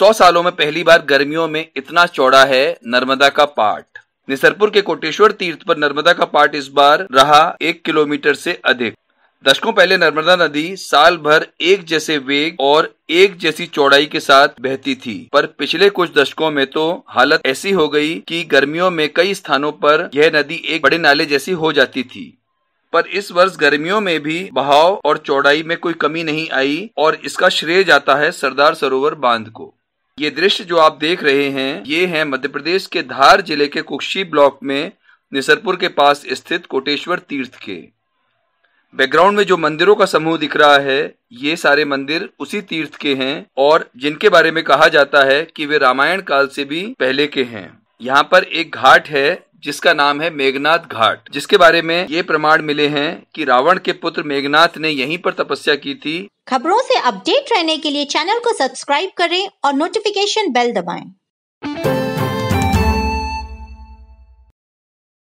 सौ सालों में पहली बार गर्मियों में इतना चौड़ा है नर्मदा का पाट निसरपुर के कोटेश्वर तीर्थ पर नर्मदा का पाट इस बार रहा एक किलोमीटर से अधिक दशकों पहले नर्मदा नदी साल भर एक जैसे वेग और एक जैसी चौड़ाई के साथ बहती थी पर पिछले कुछ दशकों में तो हालत ऐसी हो गई कि गर्मियों में कई स्थानों पर यह नदी एक बड़े नाले जैसी हो जाती थी पर इस वर्ष गर्मियों में भी बहाव और चौड़ाई में कोई कमी नहीं आई और इसका श्रेय जाता है सरदार सरोवर बांध को ये दृश्य जो आप देख रहे हैं ये है मध्य प्रदेश के धार जिले के कुक्षी ब्लॉक में निसरपुर के पास स्थित कोटेश्वर तीर्थ के बैकग्राउंड में जो मंदिरों का समूह दिख रहा है ये सारे मंदिर उसी तीर्थ के हैं और जिनके बारे में कहा जाता है कि वे रामायण काल से भी पहले के हैं यहाँ पर एक घाट है जिसका नाम है मेघनाथ घाट जिसके बारे में ये प्रमाण मिले हैं कि रावण के पुत्र मेघनाथ ने यहीं पर तपस्या की थी खबरों से अपडेट रहने के लिए चैनल को सब्सक्राइब करें और नोटिफिकेशन बेल दबाएं।